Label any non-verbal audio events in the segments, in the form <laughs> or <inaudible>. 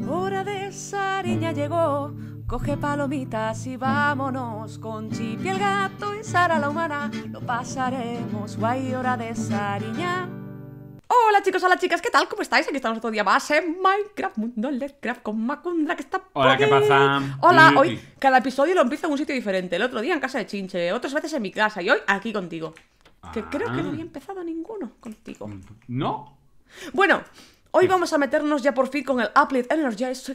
Hora de Sariña llegó, coge palomitas y vámonos con Chipi el gato y Sara la humana, lo pasaremos guay, hora de Sariña. Hola chicos, hola chicas, ¿qué tal? ¿Cómo estáis? Aquí estamos otro día más en Minecraft, Mundo Letcraft con Macundra que está por Hola, ¿qué pasa? Hola, hoy cada episodio lo empiezo en un sitio diferente, el otro día en casa de Chinche, otras veces en mi casa y hoy aquí contigo. Que creo que no ah. había empezado ninguno contigo. ¿No? Bueno, Hoy vamos a meternos ya por fin con el Apple Energize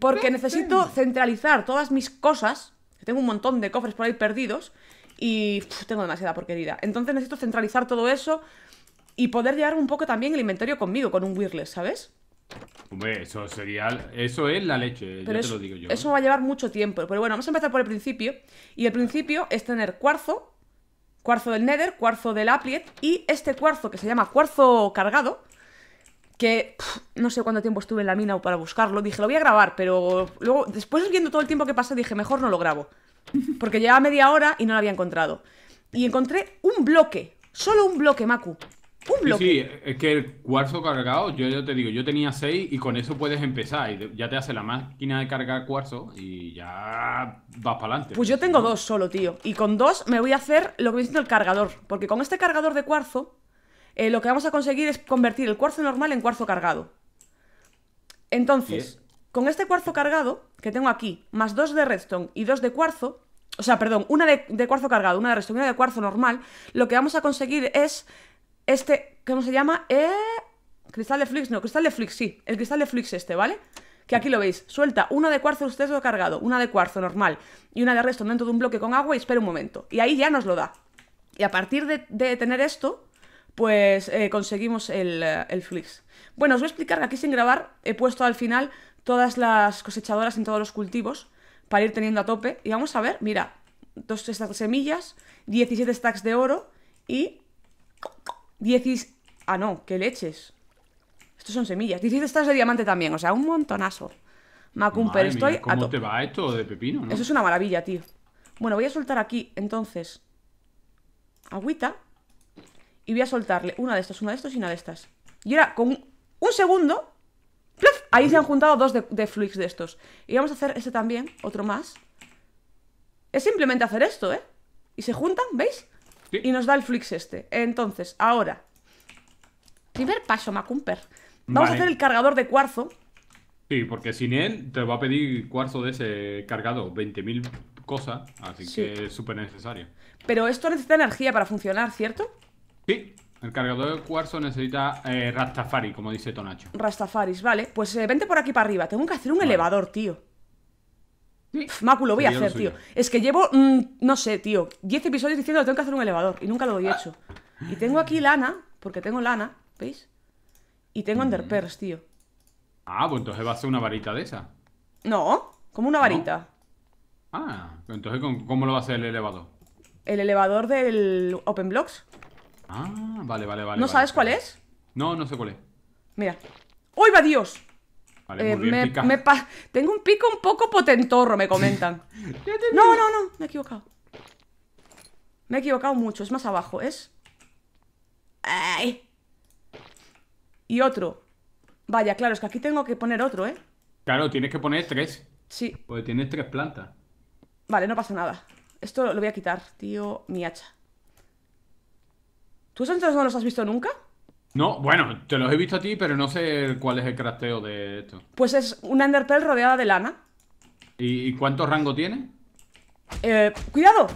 porque necesito centralizar todas mis cosas. Tengo un montón de cofres por ahí perdidos y tengo demasiada porquería. Entonces necesito centralizar todo eso y poder llevar un poco también el inventario conmigo con un wireless, ¿sabes? Hombre, eso sería. Eso es la leche, ya te lo digo yo. Eso ¿eh? va a llevar mucho tiempo. Pero bueno, vamos a empezar por el principio. Y el principio es tener cuarzo, cuarzo del Nether, cuarzo del Apriet y este cuarzo que se llama cuarzo cargado, que no sé cuánto tiempo estuve en la mina o para buscarlo, dije, lo voy a grabar, pero luego, después viendo todo el tiempo que pasé, dije, mejor no lo grabo, porque llevaba media hora y no lo había encontrado. Y encontré un bloque, solo un bloque, Maku, Sí, es que el cuarzo cargado, yo, te digo, yo tenía seis y con eso puedes empezar. Y ya te hace la máquina de cargar cuarzo y ya vas para adelante. Pues yo tengo dos solo, tío. Y con dos me voy a hacer lo que me diciendo el cargador. Porque con este cargador de cuarzo, eh, lo que vamos a conseguir es convertir el cuarzo normal en cuarzo cargado. Entonces, con este cuarzo cargado, que tengo aquí, más dos de redstone y dos de cuarzo, o sea, perdón, una de, de, cuarzo cargado, una de redstone y una de cuarzo normal, lo que vamos a conseguir es este, ¿cómo se llama? Eh, cristal de Flix, no, cristal de Flix, sí. El cristal de Flix este, ¿vale? Que aquí lo veis. Suelta una de cuarzo usted lo cargado, una de cuarzo normal y una de resto dentro de un bloque con agua y espera un momento. Y ahí ya nos lo da. Y a partir de, tener esto, pues eh, conseguimos eh, el, Flix. Bueno, os voy a explicar que aquí sin grabar he puesto al final todas las cosechadoras en todos los cultivos para ir teniendo a tope. Y vamos a ver, mira, dos estas semillas, 17 stacks de oro y diecis Ah, no, qué leches. Estos son semillas. 16 estas de diamante también, o sea, un montonazo. Macumper, estoy ¿Cómo te va esto de pepino, Eso es una maravilla, tío. Bueno, voy a soltar aquí, entonces, agüita. Y voy a soltarle una de estas, una de estas y una de estas. Y ahora, con un, segundo, ¡pluf! ahí se han juntado dos de, de flux de estos. Y vamos a hacer este también, otro más. Es simplemente hacer esto, ¿eh? Y se juntan, ¿veis? Y nos da el flix este. Entonces, ahora. Primer paso, Macumper. Vamos a hacer el cargador de cuarzo. Sí, porque sin él te va a pedir cuarzo de ese cargado, 20.000 cosas, así que es súper necesario. Pero esto necesita energía para funcionar, ¿cierto? Sí, el cargador de cuarzo necesita eh, Rastafari, como dice Tonacho. Rastafaris, vale. Pues eh, vente por aquí para arriba, tengo que hacer un elevador, tío. Máculo lo voy a hacer, tío. Es que llevo, mm, no sé, tío, 10 episodios diciendo que tengo que hacer un elevador y nunca lo he hecho. Y tengo aquí lana, porque tengo lana, ¿veis? Y tengo mm. tío. Ah, pues entonces va a hacer una varita de esa. No, como una varita. Ah, pues entonces ¿cómo lo va a hacer el elevador? El elevador del Open Blocks. Ah, vale, vale, vale. ¿No sabes cuál es? No, no sé cuál es. Mira. ¡Uy, va Dios! Eh, tengo un pico un poco potentorro, me comentan. <laughs> no, no, no, me he equivocado. Me he equivocado mucho, es más abajo, ¿es? ¡Ay! Y otro. Vaya, claro, es que aquí tengo que poner otro, ¿eh? Claro, tienes que poner tres. Sí. Porque tienes tres plantas. Vale, no pasa nada. Esto lo voy a quitar, tío, mi hacha. ¿Tú esos no los has visto nunca? No, bueno, te los he visto a ti, pero no sé cuál es el crafteo de esto. Pues es una enderpearl rodeada de lana. ¿Y cuánto rango tiene? Eh, ¡Cuidado!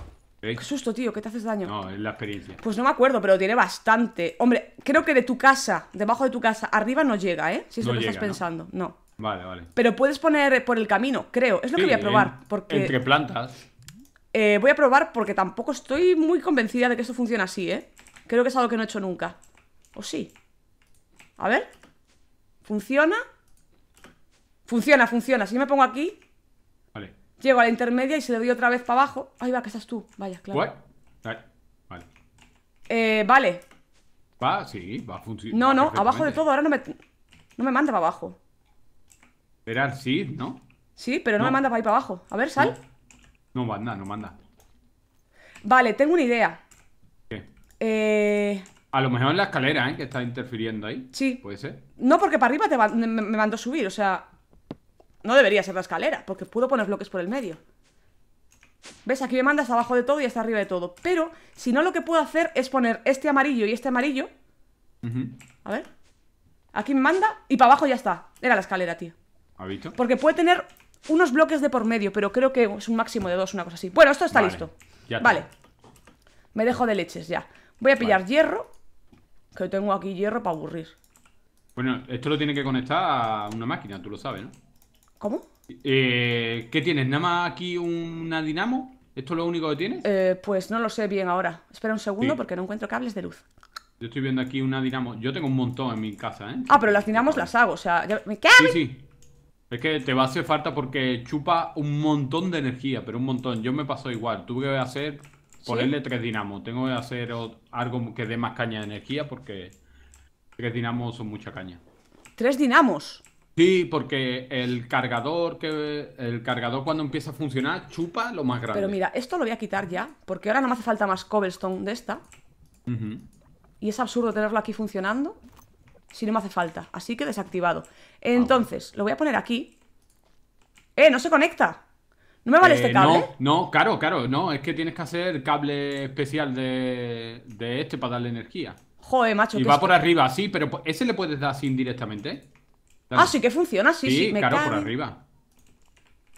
¿Eh? Qué susto, tío, que te haces daño. No, es la experiencia. Pues no me acuerdo, pero tiene bastante. Hombre, creo que de tu casa, debajo de tu casa, arriba no llega, ¿eh? Si es lo que estás pensando, ¿no? Vale, vale. Pero puedes poner por el camino, creo. Es lo que voy a probar. porque... Entre plantas. Eh, voy a probar porque tampoco estoy muy convencida de que esto funcione así, ¿eh? Creo que es algo que no he hecho nunca. ¿O sí? A ver. ¿Funciona? Funciona, funciona. Si me pongo aquí... Vale. Llego a la intermedia y se le doy otra vez para abajo. Ahí va, que estás tú. Vaya, claro. Vale. Vale. Eh, vale. Va, sí, va a funcionar. No, no, abajo de todo. Ahora no me... No me manda para abajo. Esperar, sí, ¿no? Sí, pero no, me manda para ir para abajo. A ver, sal. No. no manda, no manda. Vale, tengo una idea. ¿Qué? Eh... A lo mejor en la escalera, ¿eh? Que está interfiriendo ahí. Sí. Puede ser. No, porque para arriba me, mandó subir, o sea. No debería ser la escalera, porque puedo poner bloques por el medio. ¿Ves? Aquí me manda hasta abajo de todo y hasta arriba de todo. Pero, si no, lo que puedo hacer es poner este amarillo y este amarillo. A ver. Aquí me manda y para abajo ya está. Era la escalera, tío. ¿Ha visto? Porque puede tener unos bloques de por medio, pero creo que es un máximo de dos, una cosa así. Bueno, esto está listo. Ya Vale. Me dejo de leches ya. Voy a pillar hierro que tengo aquí hierro para aburrir. Bueno, esto lo tiene que conectar a una máquina, tú lo sabes, ¿no? ¿Cómo? Eh, ¿Qué tienes? ¿Nada más aquí una dinamo? ¿Esto es lo único que tienes? Eh, pues no lo sé bien ahora. Espera un segundo porque no encuentro cables de luz. Yo estoy viendo aquí una dinamo. Yo tengo un montón en mi casa, ¿eh? Ah, pero las dinamos las hago, o sea... ¿Me Sí, sí. Es que te va a hacer falta porque chupa un montón de energía, pero un montón. Yo me paso igual. Tuve que hacer Ponerle tres dinamos. Tengo que hacer algo que dé más caña de energía porque tres dinamos son mucha caña. ¿Tres dinamos? Sí, porque el cargador que el cargador cuando empieza a funcionar chupa lo más grande. Pero mira, esto lo voy a quitar ya, porque ahora no me hace falta más cobblestone de esta. Y es absurdo tenerlo aquí funcionando si no me hace falta. Así que desactivado. Entonces, lo voy a poner aquí. ¡Eh! ¡No se conecta! ¿No me vale este eh, cable? No, claro, claro, no, es que tienes que hacer cable especial de, este para darle energía. Joder, macho. Y va por arriba, sí, pero ese le puedes dar sin directamente Ah, sí que funciona, sí, sí. me claro, por arriba.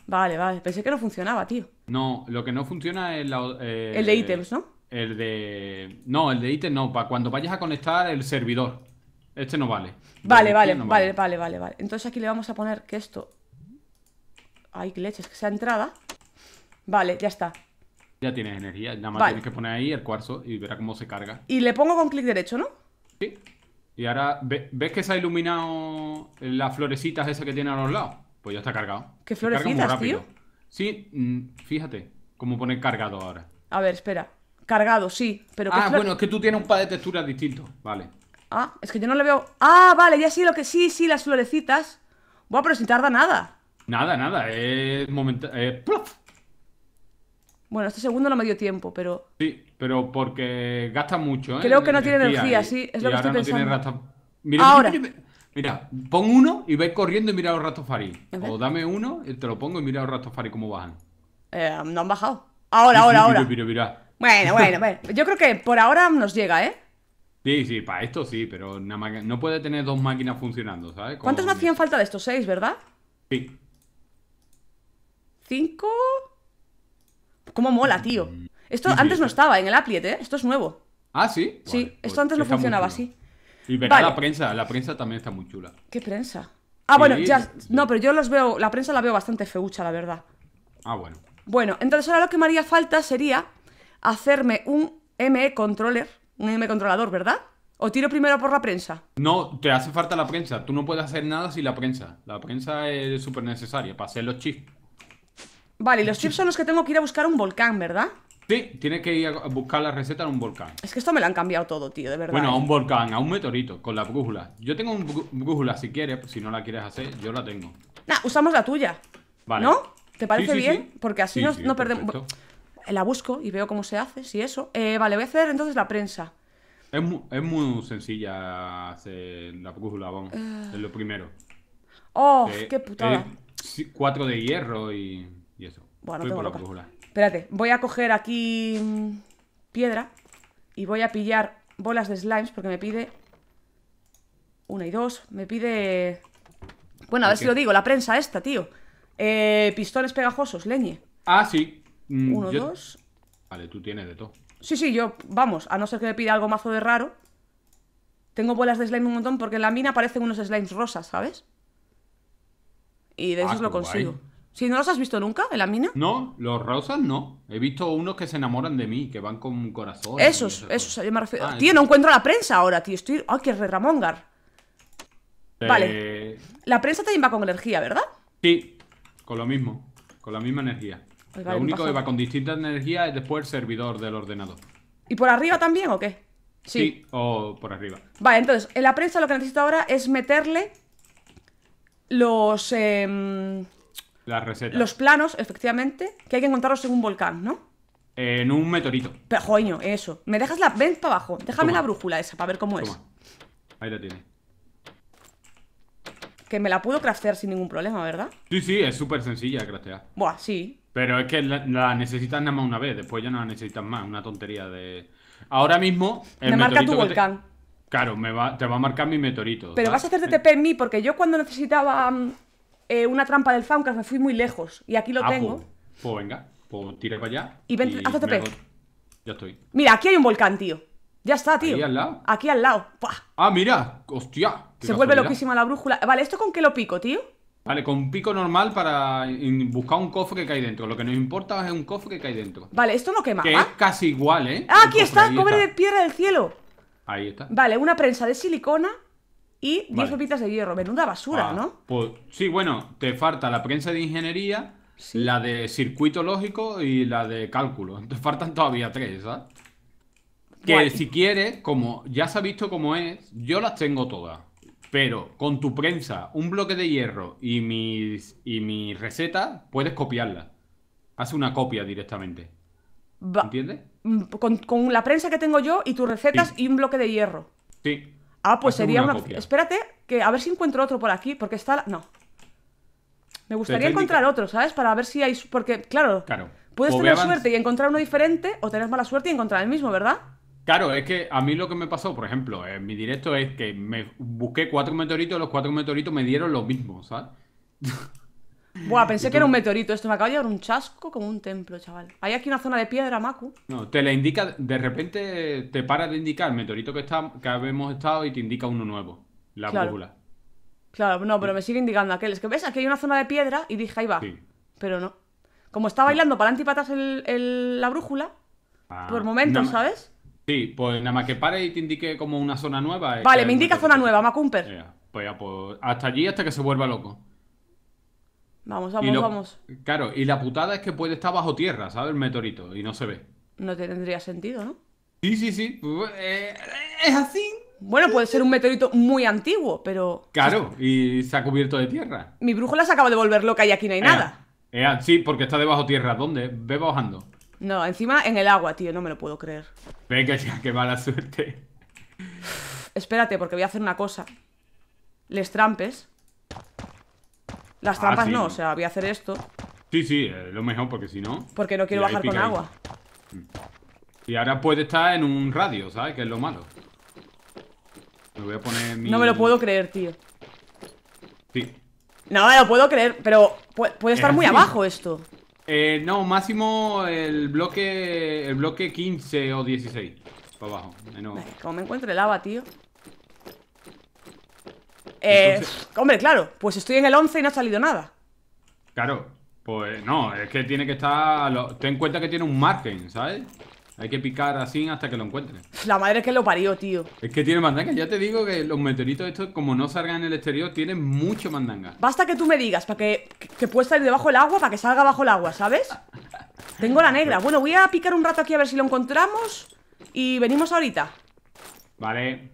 Vale, vale, pensé que no funcionaba, tío. No, lo que no funciona es la, eh, el de ítems, ¿no? El de... No, el de ítems no, para cuando vayas a conectar el servidor. Este no vale. Vale, este vale, vale, vale, vale, vale. Entonces aquí le vamos a poner que esto Ay, que leches, que sea entrada. Vale, ya está. Ya tienes energía, nada más tienes que poner ahí el cuarzo y verá cómo se carga. Y le pongo con clic derecho, ¿no? Sí. Y ahora, ¿ves que se ha iluminado las florecitas esas que tiene a los lados? Pues ya está cargado. ¿Qué florecita. florecitas, Sí, mm, fíjate, Cómo pone cargado ahora. A ver, espera. Cargado, sí, pero Ah, bueno, es que tú tienes un par de texturas distintos, vale. Ah, es que yo no le veo... Ah, vale, ya sí lo que sí, sí, las florecitas. Buah, pero sin tarda nada. Nada, nada, es momento. bueno, este segundo no me dio tiempo, pero. Sí, pero porque gasta mucho, ¿eh? Creo que no tiene energía, sí, es lo que estoy pensando. Mira, ahora. Mira, mira, pon uno y ve corriendo y mira los farí O dame uno, y te lo pongo y mira los farí cómo bajan. Eh, no han bajado. Ahora, ahora, ahora. Mira, mira, bueno, bueno, bueno. Yo creo que por ahora nos llega, ¿eh? Sí, sí, para esto sí, pero no puede tener dos máquinas funcionando, ¿sabes? ¿Cuántos ¿Cuántas hacían falta de estos? Seis, ¿verdad? Sí. Cinco ¿Cómo mola, tío? Mm. Esto antes no estaba en el Applet, ¿eh? Esto es nuevo. Ah, sí. Sí, esto pues antes no funcionaba así. Y verá la prensa, la prensa también está muy chula. ¿Qué prensa? Ah, bueno, ya. No, pero yo los veo, la prensa la veo bastante feucha, la verdad. Ah, bueno. Bueno, entonces ahora lo que me haría falta sería hacerme un m controller, un m controlador, ¿verdad? ¿O tiro primero por la prensa? No, te hace falta la prensa. Tú no puedes hacer nada sin la prensa. La prensa es súper necesaria para hacer los chips. Vale, y los chips son los que tengo que ir a buscar un volcán, ¿verdad? Sí, tienes que ir a buscar la receta en un volcán. Es que esto me lo han cambiado todo, tío, de verdad. Bueno, a ¿eh? un volcán, a un meteorito, con la brújula. Yo tengo una brújula si quieres, si no la quieres hacer, yo la tengo. Nah, usamos la tuya. Vale. ¿No? ¿Te parece bien? Porque así no, perdemos. La busco y veo cómo se hace, si eso. Eh, vale, voy a hacer entonces la prensa. Es muy, sencilla hacer la brújula, vamos. Ah. Es lo primero. Oh, eh, qué putada. cuatro de hierro y. Y eso. Bueno, tengo por la Espérate, voy a coger aquí mm, piedra y voy a pillar bolas de slimes porque me pide una y dos. Me pide... Bueno, a ver si lo digo, la prensa esta, tío. Eh, pistones pegajosos, leñe. Ah, sí. Mm, Uno, dos. Vale, tú tienes de todo. Sí, sí, yo, vamos, a no ser que me pida algo mazo de raro. Tengo bolas de slime un montón porque en la mina aparecen unos slimes rosas, ¿sabes? Y de esos ah, lo consigo. ¿Si no los has visto nunca en la mina? No, los rosas no. He visto unos que se enamoran de mí, que van con un corazón. Esos, esos, yo me refiero. Ah, tío, no encuentro la prensa ahora, tío. Estoy. ¡Ay, qué re Ramongar! Eh, vale. La prensa también va con energía, ¿verdad? Sí, con lo mismo. Con la misma energía. Pues lo único que va con distinta energía es después el servidor del ordenador. ¿Y por arriba también o qué? Sí. sí. o por arriba. Vale, entonces, en la prensa lo que necesito ahora es meterle los. Eh, los planos, efectivamente, que hay que encontrarlos en un volcán, ¿no? En un meteorito. Pero, joño, eso. Me dejas la. Ven para abajo. Déjame la brújula esa para ver cómo es. Ahí la tienes. Que me la puedo craftear sin ningún problema, ¿verdad? Sí, sí, es súper sencilla de craftear. Buah, sí. Pero es que la, necesitas nada más una vez, después ya no la necesitas más. Una tontería de. Ahora mismo. me marca tu volcán. Claro, te va a marcar mi meteorito. Pero vas a hacer eh. TTP en mí, porque yo cuando necesitaba mm, eh, una trampa del Faun, me fui muy lejos. Y aquí lo ah, tengo. Pues, pues, venga, pues tira para allá. Y, vente, haz TP. Ya estoy. Mira, aquí hay un volcán, tío. Ya está, tío. ¿Aquí al lado? Aquí al lado. Ah, mira. Hostia. Se vuelve loquísima la brújula. Vale, ¿esto con qué lo pico, tío? Vale, con pico normal para buscar un cofre que cae dentro. Lo que nos importa es un cofre que cae dentro. Vale, esto no quema. Que ah. es casi igual, ¿eh? ¡Ah, aquí está! Cobre de piedra del cielo. Ahí está. Vale, una prensa de silicona y 10 copitas de hierro. Menuda basura, ah, ¿no? Pues sí, bueno, te falta la prensa de ingeniería, la de circuito lógico y la de cálculo. <laughs> Te faltan todavía tres, ¿sabes? Que si quieres, como ya se ha visto cómo es, yo las tengo todas. Pero con tu prensa, un bloque de hierro y mis y mi receta, puedes copiarla. Haz una copia directamente. ¿Entiendes? Mm, con, la prensa que tengo yo y tus recetas y un bloque de hierro. Sí. Ah, pues sería una. Espérate, que a ver si encuentro otro por aquí, porque está. La... No. Me gustaría encontrar otro, ¿sabes? Para ver si hay. Porque, claro. Claro. Puedes pues tener suerte y encontrar uno diferente, o tener mala suerte y encontrar el mismo, ¿verdad? Claro, es que a mí lo que me pasó, por ejemplo, en mi directo es que me busqué cuatro meteoritos, los cuatro meteoritos me dieron lo mismo, ¿sabes? Buah, pensé que era un meteorito esto. Me acaba de llevar un chasco como un templo, chaval. Hay aquí una zona de piedra, Maku. No, te le indica, de repente te para de indicar el meteorito que, está, que hemos estado y te indica uno nuevo. La brújula. Claro, no, pero me sigue indicando aquel. Es que ves, aquí hay una zona de piedra y dije, ahí va. Sí. Pero no. Como está bailando para antipatas el, la brújula, ah, por momentos, ¿sabes? Sí, pues nada más que pare y te indique como una zona nueva. Vale, me indica zona nueva, Macumper. Pues ya, pues hasta allí, hasta que se vuelva loco. Vamos, vamos, vamos. Claro, y la putada es que puede estar bajo tierra, ¿sabes? El meteorito, y no se ve. No tendría sentido, ¿no? Sí, sí, sí. Pues, eh, es así. Bueno, puede ser un meteorito muy antiguo, pero. Claro, y se ha cubierto de tierra. Mi brújula se acaba de volver loca y aquí no hay nada. sí, porque está debajo tierra. ¿Dónde? Ve bajando. No, encima en el agua, tío, no me lo puedo creer. Venga, qué mala suerte. Espérate, porque voy a hacer una cosa. Les trampes. Las ah, trampas no, o sea, voy a hacer esto. Sí, sí, es lo mejor, porque si no. Porque no quiero bajar con agua. Mm. Y ahora puede estar en un radio, ¿sabes? Que es lo malo. Me voy a poner mi... No me lo puedo creer, tío. Sí. No me lo puedo creer, pero puede estar muy abajo esto. Eh, no, máximo el bloque el bloque 15 o 16 para abajo. Menos... Como me encuentre lava, tío. Eh, hombre, claro, pues estoy en el 11 y no ha salido nada. Claro, pues no, es que tiene que estar... ten en cuenta que tiene un margen, ¿sabes? Hay que picar así hasta que lo encuentren. La madre que lo parió, tío. Es que tiene mandanga. Ya te digo que los meteoritos estos, como no salgan en el exterior, tienen mucho mandanga. Basta que tú me digas para que, que, pueda salir debajo del agua, para que salga bajo el agua, ¿sabes? <laughs> Tengo la negra. Bueno, voy a picar un rato aquí a ver si lo encontramos. Y venimos ahorita. Vale.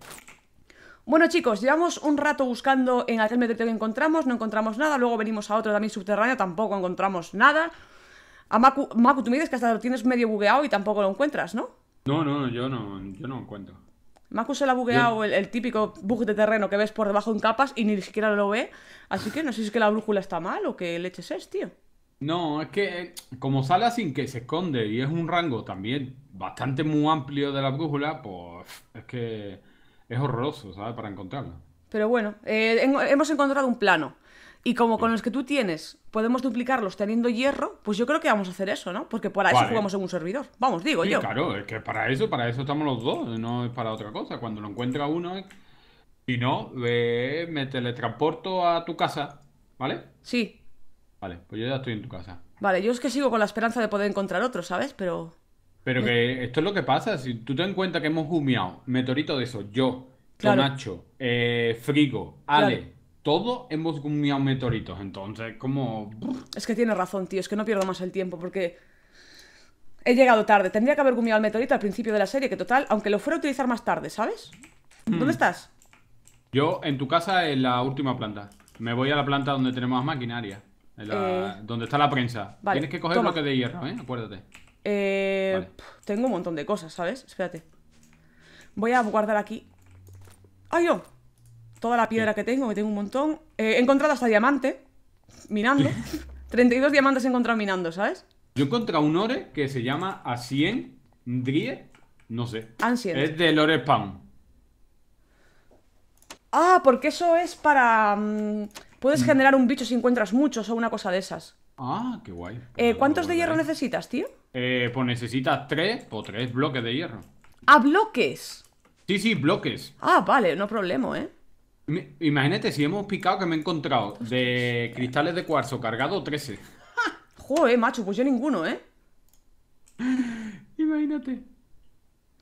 Bueno chicos, llevamos un rato buscando en aquel meteorito que encontramos, no encontramos nada, luego venimos a otro también subterráneo, tampoco encontramos nada. A Maku, tú me dices que hasta lo tienes medio bugueado y tampoco lo encuentras, ¿no? No, no, yo no, yo no encuentro. Maku se la ha bugueado el, típico bug de terreno que ves por debajo en capas y ni siquiera lo ve, así que no sé si es que la brújula está mal o que leches es, tío. No, es que eh, como sale sin que se esconde y es un rango también bastante muy amplio de la brújula, pues es que es horroroso, ¿sabes? Para encontrarla. Pero bueno, eh, hemos encontrado un plano. Y como con los que tú tienes podemos duplicarlos teniendo hierro, pues yo creo que vamos a hacer eso, ¿no? Porque para eso jugamos en un servidor. Vamos, digo yo. Claro, es que para eso, para eso estamos los dos, no es para otra cosa. Cuando lo encuentra uno, si no, me teletransporto a tu casa, ¿vale? Sí. Vale, pues yo ya estoy en tu casa. Vale, yo es que sigo con la esperanza de poder encontrar otro, ¿sabes? Pero. Pero eh. que esto es lo que pasa, si tú te das cuenta que hemos humeado, Meteorito de eso, yo, Tonacho eh, Frigo, Ale, todos hemos humeado meteoritos, entonces como... Es que tienes razón, tío, es que no pierdo más el tiempo porque he llegado tarde, tendría que haber gumiado el meteorito al principio de la serie, que total, aunque lo fuera a utilizar más tarde, ¿sabes? ¿Dónde hmm. estás? Yo en tu casa en la última planta, me voy a la planta donde tenemos maquinaria, eh. donde está la prensa. Tienes que coger toma. bloque de hierro, ¿eh? Acuérdate. Eh, Tengo un montón de cosas, ¿sabes? Espérate. Voy a guardar aquí. ¡Ay, yo! Oh! Toda la piedra que tengo, que tengo un montón. Eh, he encontrado hasta diamante, minando. 32 <laughs> diamantes he encontrado minando, ¿sabes? Yo he encontrado un ore que se llama Asien Drie. No sé. Es del ore Ah, porque eso es para. Mm, puedes mm. generar un bicho si encuentras muchos o una cosa de esas. Ah, qué guay. Eh, pues ¿Cuántos de hierro necesitas, tío? Eh, pues necesitas tres o pues tres bloques de hierro. ¿A ah, bloques? Sí, sí, bloques. Ah, vale, no problema, ¿eh? Imagínate si hemos picado que me he encontrado de cristales de cuarzo cargado 13. <laughs> Joder, macho, pues yo ninguno, ¿eh? Imagínate.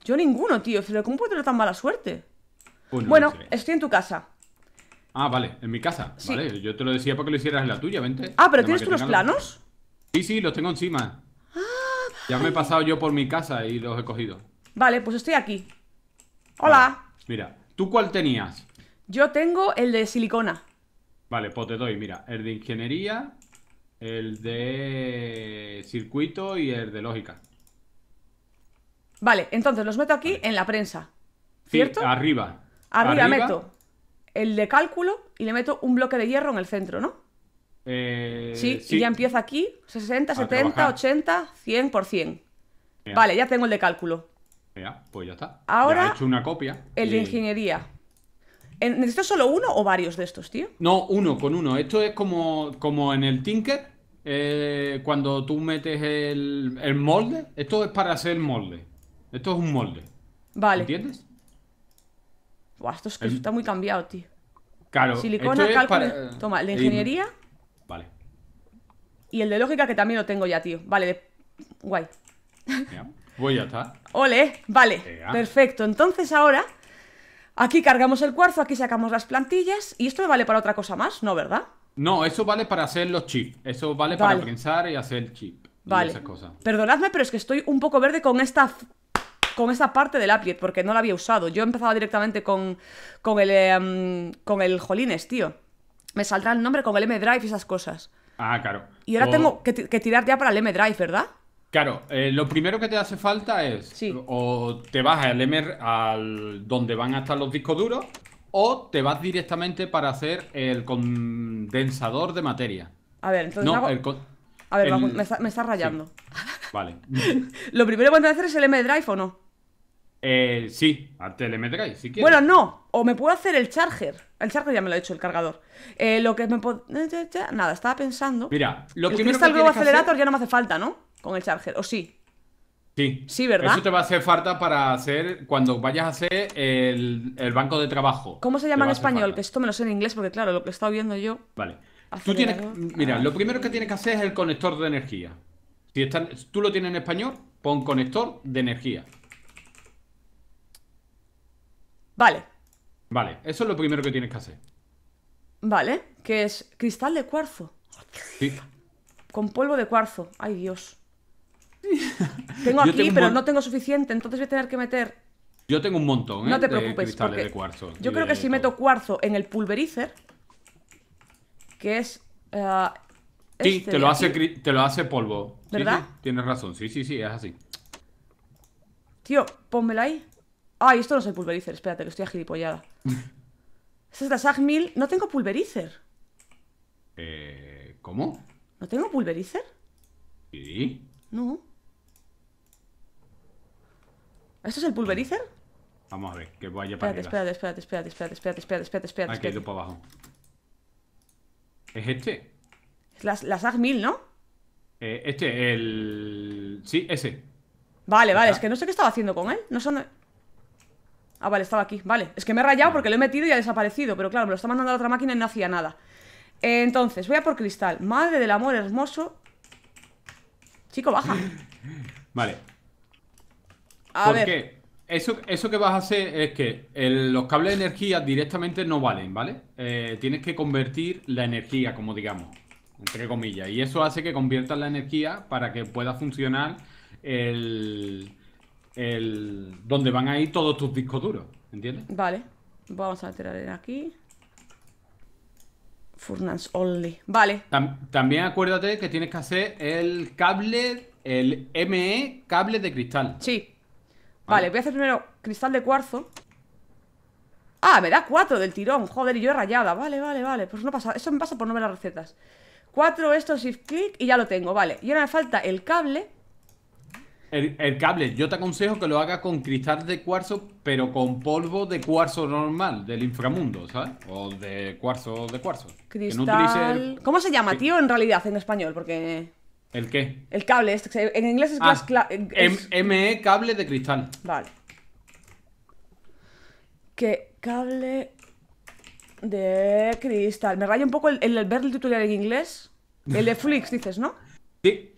Yo ninguno, tío. ¿Cómo puedo tener tan mala suerte? Pues bueno, estoy en tu casa. Ah, vale, en mi casa. Vale, yo te lo decía para que lo hicieras en la tuya, vente. Ah, pero ¿tienes tú los planos? Sí, sí, los tengo encima. Ya me he pasado yo por mi casa y los he cogido. Vale, pues estoy aquí. Hola. mira, ¿tú cuál tenías? Yo tengo el de silicona. Vale, pues te doy, mira, el de ingeniería, el de circuito y el de lógica. Vale, entonces los meto aquí en la prensa. ¿Cierto? arriba. Arriba meto el de cálculo y le meto un bloque de hierro en el centro, ¿no? Eh, sí, ya empieza aquí, 60, 70, 80, 100%. Vale, ya tengo el de cálculo. Ya, pues ya está. Ahora hecho una copia. El de ingeniería. ¿Necesito solo uno o varios de estos, tío? No, uno con uno. Esto es como, como en el Tinker, eh, cuando tú metes el, molde. Esto es para hacer el molde. Esto es un molde. Vale. ¿Entiendes? esto que está muy cambiado, tío. Claro. Silicona, cálculo. Toma, Toma, de eh, ingeniería. Y el de lógica que también lo tengo ya, tío. Vale, de... guay. Voy a estar Ole, eh, vale. Perfecto. Entonces ahora, aquí cargamos el cuarzo, aquí sacamos las plantillas. ¿Y esto me vale para otra cosa más? No, ¿verdad? No, eso vale para hacer los chips. Eso vale, para pensar y hacer el chip. Vale. Esas cosas. Perdonadme, pero es que estoy un poco verde con esta con esta parte del applet porque no la había usado. Yo empezaba directamente con, con el em, con el Jolines, tío. Me saldrá el nombre con el M Drive y esas cosas. Ah, claro. Y ahora tengo que, que, tirar ya para el M-Drive, ¿verdad? Claro, eh, lo primero que te hace falta es o te vas al M al donde van a estar los discos duros o te vas directamente para hacer el condensador de materia. A ver, entonces no, A ver, me, está, rayando. Vale. <laughs> lo primero que voy a hacer es el M-Drive o no? Eh, sí, hazte el M-Drive si quieres. Bueno, no, o me puedo hacer el charger. El charger ya me lo ha hecho, el cargador. Eh, lo que me. Nada, estaba pensando. Mira, lo el primero que el acelerador ya no me hace falta, ¿no? Con el charger, o sí. Sí. Sí, ¿verdad? Eso te va a hacer falta para hacer. Cuando vayas a hacer el, banco de trabajo. ¿Cómo se llama en español? Que esto me lo sé en inglés porque, claro, lo que he estado viendo yo. Vale. Tú tienes, mira, lo primero que tienes que hacer es el conector de energía. Si tú lo tienes en español, pon conector de energía. Vale. Vale, eso es lo primero que tienes que hacer. Vale, que es cristal de cuarzo. Con polvo de cuarzo. Ay, Dios. <laughs> tengo aquí, pero no tengo suficiente, entonces voy a tener que meter. Yo tengo un montón, ¿eh? No te preocupes. De cristales de cuarzo. Yo creo que si meto cuarzo en el pulverizer, que es. Eh, sí, este te lo, hace, te lo hace polvo. ¿Verdad? tienes razón, sí, sí, sí, es así. Tío, pónmelo ahí. Ay, esto no es el pulverizer, espérate, que estoy agilipollada. <laughs> Esta es la SAG 1000. No tengo pulverizer. Eh, ¿Cómo? ¿No tengo pulverizer? Sí. No. ¿Esto es el pulverizer? Vamos a ver, que vaya para espérate, Espérate, espérate, espérate, espérate, espérate, espérate, espérate. Aquí, tú para abajo. ¿Es este? Es la, SAG 1000, ¿no? Eh, este, el... Sí, ese. Vale, vale, es que no sé qué estaba haciendo con él. No sé dónde... Ah, vale, estaba aquí. Vale, es que me he rayado porque lo he metido y ha desaparecido. Pero claro, me lo está mandando a la otra máquina y no hacía nada. Entonces, voy a por cristal. Madre del amor hermoso. Chico, baja. <laughs> Vale. A Qué? Eso, eso que vas a hacer es que los cables de energía directamente no valen, ¿vale? Eh, tienes que convertir la energía, como digamos, entre comillas. Y eso hace que conviertas la energía para que pueda funcionar el, el, donde van a ir todos tus discos duros, ¿entiendes? Vale, vamos a alterar aquí. Furnance Only, vale. también acuérdate que tienes que hacer el cable, el ME cable de cristal. Sí. Vale, voy a hacer primero cristal de cuarzo. Ah, me da cuatro del tirón, joder, y yo he rayada. Vale, vale, vale. Pues no pasa, eso me pasa por no ver las recetas. Cuatro estos shift click y ya lo tengo, vale. Y ahora me falta el cable el, cable, yo te aconsejo que lo hagas con cristal de cuarzo, pero con polvo de cuarzo normal, del inframundo, ¿sabes? O de cuarzo de cuarzo. Cristal. ¿Cómo se llama, tío, en realidad, en español? Porque. ¿El qué? El cable, este, en inglés es ah, ME em, cable de cristal. Vale. Que cable de cristal. Me raya un poco el, el ver el tutorial en inglés. El de Flix, dices, ¿no? Sí,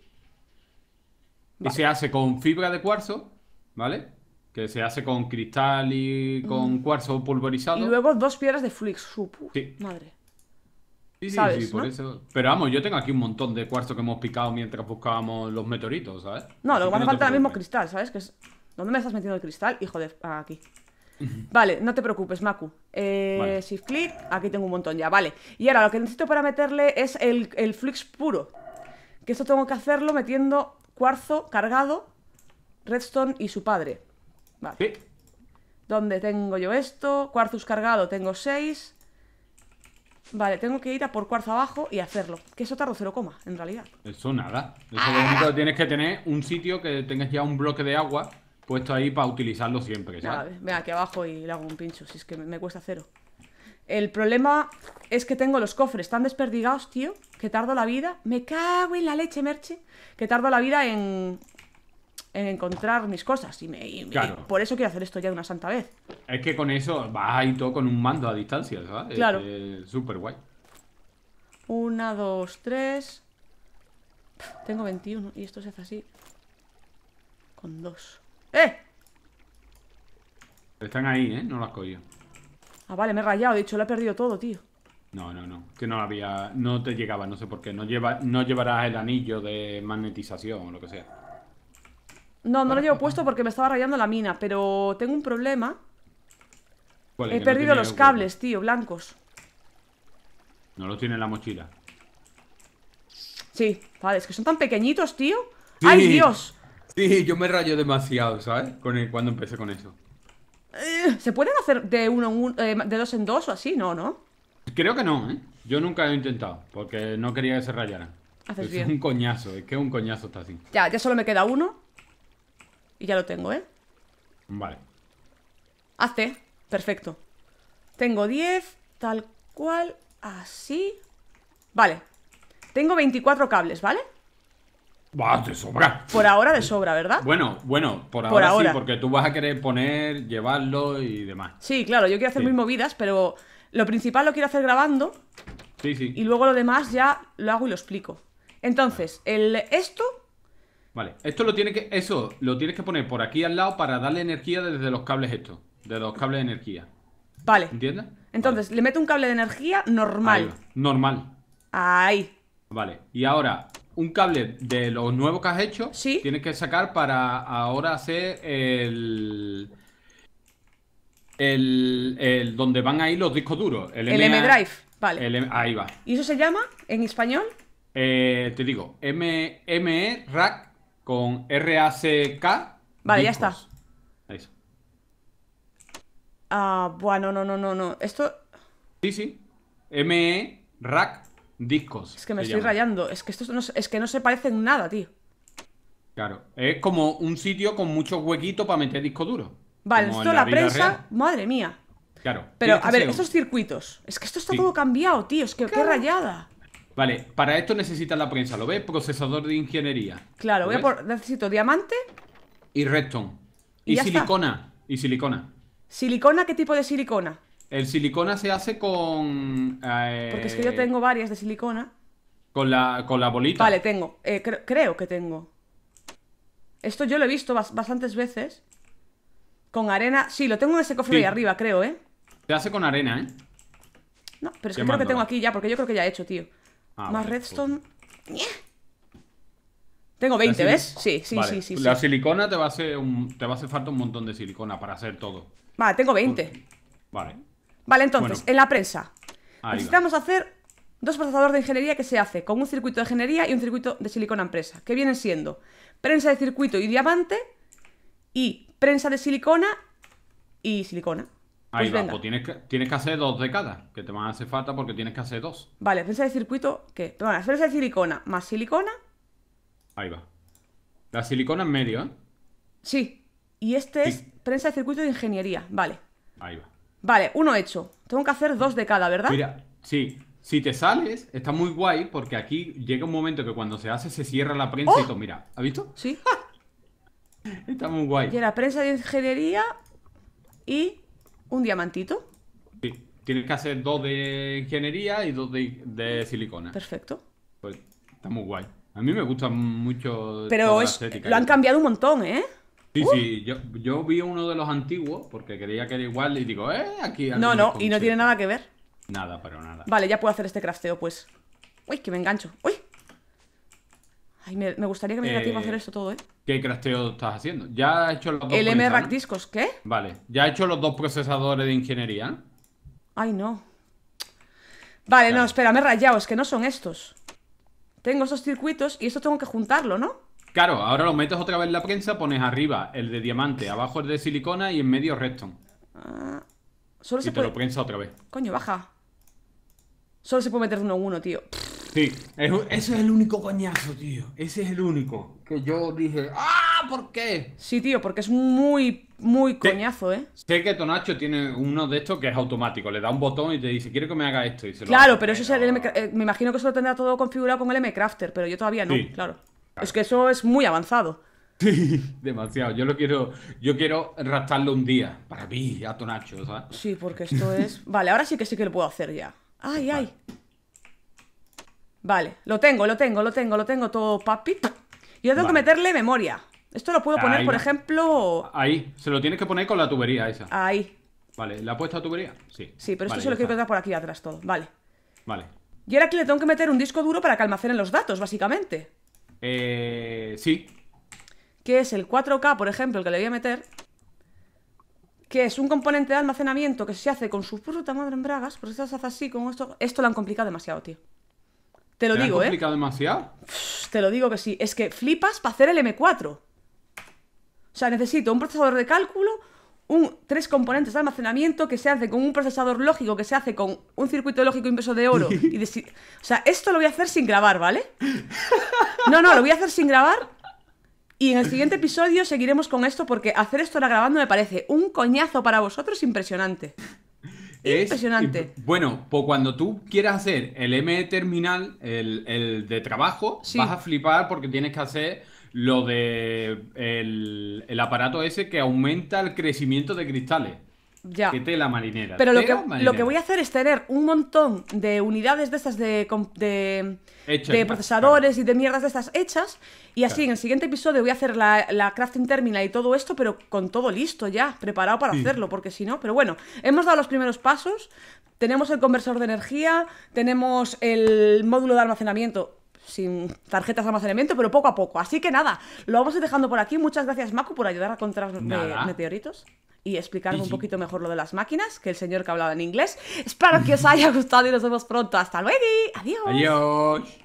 y se hace con fibra de cuarzo, ¿vale? Que se hace con cristal y con mm. cuarzo pulverizado. Y luego dos piedras de flix, Madre. Sí, ¿Sabes, sí, por eso. Pero vamos, yo tengo aquí un montón de cuarzo que hemos picado mientras buscábamos los meteoritos, ¿sabes? No, lo que me hace falta Es el mismo cristal, ¿sabes? Que ¿Dónde me estás metiendo el cristal? Hijo de... aquí. <laughs> Vale, no te preocupes, Maku. Eh, Shift clic, aquí tengo un montón ya, vale. Y ahora lo que necesito para meterle es el, el flux puro. Que esto tengo que hacerlo metiendo Cuarzo cargado, Redstone y su padre. Vale. ¿Dónde tengo yo esto? Cuarzos cargado, tengo 6. Vale, tengo que ir a por cuarzo abajo y hacerlo. Que eso tardó cero coma, en realidad. Eso nada. Eso que tienes que tener un sitio que tengas ya un bloque de agua puesto ahí para utilizarlo siempre, Vale, venga, aquí abajo y le hago un pincho, si es que me cuesta cero. El problema es que tengo los cofres tan desperdigados, tío, que tardo la vida. Me cago en la leche, Merche. Que tardo la vida en, en encontrar mis cosas. Y, me, por eso quiero hacer esto ya de una santa vez. Es que con eso vas ahí todo con un mando a distancia, ¿sabes? Claro. súper guay. Una, dos, tres. Tengo 21 y esto se hace así. Con dos. ¡Eh! Están ahí, ¿eh? No las cogido. Ah, vale, me he rayado. de hecho, lo he perdido todo, tío. No, no, no. Que no había... No te llegaba, no sé por qué. No, lleva, no llevarás el anillo de magnetización o lo que sea. No, no lo llevo puesto porque me estaba rayando la mina. Pero tengo un problema. He perdido los cables, tío, blancos. No los tiene en la mochila. Sí, vale, es que son tan pequeñitos, tío. ¡Ay, Dios! Sí, yo me rayo demasiado, ¿sabes? Con cuando empecé con eso. ¿Se pueden hacer de uno en eh, de dos en dos o así? No, ¿no? Creo que no, ¿eh? Yo nunca he intentado, porque no quería que se rayaran. es un coñazo, es que un coñazo está así. Ya, ya solo me queda uno. Y ya lo tengo, ¿eh? Vale. Hace, perfecto. Tengo 10, tal cual, así. Vale. Tengo 24 cables, ¿vale? vale de sobra. Por ahora de sobra, ¿verdad? Bueno, bueno, por, ahora, sí, porque tú vas a querer poner, llevarlo y demás. Sí, claro, yo quiero hacer muy mis movidas, pero lo principal lo quiero hacer grabando. Sí, sí. Y luego lo demás ya lo hago y lo explico. Entonces, el esto. Vale, esto lo tienes que. Eso, lo tienes que poner por aquí al lado para darle energía desde los cables estos. De los cables de energía. Vale. ¿Entiendes? Entonces, le meto un cable de energía normal. Normal. Ahí. Vale. Y ahora, un cable de los nuevos que has hecho. Sí. Tienes que sacar para ahora hacer el. El, el donde van a ir los discos duros. El, M, Drive, vale. ahí va. ¿Y eso se llama en español? Eh, te digo, M e Rack con k Vale, ya está. Ah, bueno, no, no, no, no. Esto. Sí, sí. ME Rack Discos. Es que me estoy rayando. Es que, esto no, es que no se parecen nada, tío. Claro. Es como un sitio con mucho huequito para meter disco duro. Vale, esto la, prensa. Madre mía. Claro. Pero, a ver, estos circuitos. Es que esto está todo cambiado, tío. Es que qué rayada. Vale, para esto necesitas la prensa, ¿lo ves? Procesador de ingeniería. Claro, voy por... necesito diamante. Y redstone. Y, silicona. Y silicona. ¿Silicona? ¿Qué tipo de silicona? El silicona se hace con. Eh, porque es que yo tengo varias de silicona. Con la, con la bolita. Vale, tengo. Eh, creo que tengo. Esto yo lo he visto bastantes veces. Con arena. Sí, lo tengo en ese cofre de ahí arriba, creo, ¿eh? Se hace con arena, ¿eh? No, pero es que creo que tengo aquí ya, porque yo creo que ya he hecho, tío. Ah, Más redstone. Tengo 20, ¿ves? Sí, sí, sí, sí, La silicona te va, a hacer te va a hacer falta un montón de silicona para hacer todo. Vale, tengo 20. Vale. Vale, entonces, en la prensa. necesitamos hacer dos procesadores de ingeniería que se hace con un circuito de ingeniería y un circuito de silicona empresa, que vienen siendo prensa de circuito y diamante y prensa de silicona y silicona. Pues Ahí va, pues tienes que, que hacer dos de cada, que te van a hacer falta porque tienes que hacer dos. Vale, prensa de circuito, ¿qué? Bueno, prensa de silicona más silicona. Ahí va. La silicona en medio, ¿eh? Sí. Y este es prensa de circuito de ingeniería, vale. Ahí va. Vale, uno hecho. Tengo que hacer dos de cada, ¿verdad? Mira, sí. Si te sales, está muy guay porque aquí llega un momento que cuando se hace se cierra la prensa y ¡Oh! todo. Mira, ha visto? Sí. <laughs> está muy guay. Y la prensa de ingeniería y un diamantito. Sí, tienes que hacer dos de ingeniería y dos de, de silicona. Perfecto. Pues está muy guay. A mí me gusta mucho. Pero es, lo han cambiado un montón, ¿eh? Sí, uh. sí, yo, vi uno de los antiguos porque creía que era igual y digo, eh, aquí. No, no, y no tiene nada que ver. Nada, pero nada. Vale, ya puedo hacer este crafteo, pues. Uy, que me engancho. Uy. me, gustaría que me diera a hacer eh, esto todo, ¿eh? ¿Qué crafteo estás haciendo? Ya he hecho los dos. El MRAC discos, ¿qué? Vale, ya he hecho los dos procesadores de ingeniería. Ay, no. Vale, no, espera, me he rayado, es que no son estos. Tengo estos circuitos y esto tengo que juntarlo, ¿no? Claro, ahora lo metes otra vez en la prensa, pones arriba el de diamante, abajo el de silicona y en medio redstone. Ah, solo se lo prensa otra vez. Coño, baja. Solo se puede meter uno a uno, tío. Sí, eso es el único coñazo, tío. Ese es el único que yo dije, ¡ah! ¿Por qué? Sí, tío, porque es muy, muy coñazo, ¿eh? Sé que Tonacho tiene uno de estos que es automático. Le da un botón y te dice, quiero que me haga esto. claro, pero eso es el eh, Me imagino que eso lo tendrá todo configurado con el M-Crafter, pero yo todavía no, claro. Es que eso es muy avanzado. Sí, <laughs> demasiado. Yo lo quiero, yo quiero raptarlo un día, para mí, a Tonacho, ¿sabes? Sí, porque esto es... Vale, ahora sí que sí que lo puedo hacer ya. Ay, ay. Vale, lo tengo, lo tengo, lo tengo, lo tengo todo papi. Yo tengo que meterle memoria. Esto lo puedo poner, por ejemplo... Ahí, se lo tienes que poner con la tubería esa. Ahí. Vale, ¿la ha puesto a tubería? Sí. Sí, pero esto se lo quiero quedar por aquí atrás todo. Vale. Vale. Y ahora aquí le tengo que meter un disco duro para que almacenen los datos, básicamente. Eh, sí. Que es el 4K, por ejemplo, el que le voy a meter. Que es un componente de almacenamiento que se hace con su puta madre en bragas. Por eso se hace así, con esto. Esto lo han complicado demasiado, tío. Te lo digo, han ¿eh? complicado demasiado? te lo digo que sí. Es que flipas para hacer el M4. O sea, necesito un procesador de cálculo, tres componentes de almacenamiento que se hace con un procesador lógico, que se hace con un circuito lógico impreso de oro. Y decir o sea, esto lo voy a hacer sin grabar, ¿vale? No, no, lo voy a hacer sin grabar. Y en el siguiente episodio seguiremos con esto porque hacer esto ahora grabando me parece un coñazo para vosotros impresionante. Es, impresionante. Bueno, pues cuando tú quieras hacer el M terminal, el, de trabajo, vas a flipar porque tienes que hacer lo de el, aparato ese que aumenta el crecimiento de cristales. Ya. Que tela marinera. Pero lo, que, voy a hacer es tener un montón de unidades de estas de, de, procesadores y de mierdas de estas hechas. Y así en el siguiente episodio voy a hacer la, la, crafting terminal y todo esto, pero con todo listo ya, preparado para hacerlo, porque si no. Pero bueno, hemos dado los primeros pasos. Tenemos el conversor de energía, tenemos el módulo de almacenamiento sin tarjetas de almacenamiento, pero poco a poco. Así que nada, lo vamos a ir dejando por aquí. Muchas gracias, Maku, por ayudar a encontrar los eh, meteoritos y explicarme un poquito mejor lo de las máquinas, que el señor que hablaba en inglés. Espero que os haya <laughs> gustado y nos vemos pronto. Hasta luego. Adiós. Adiós.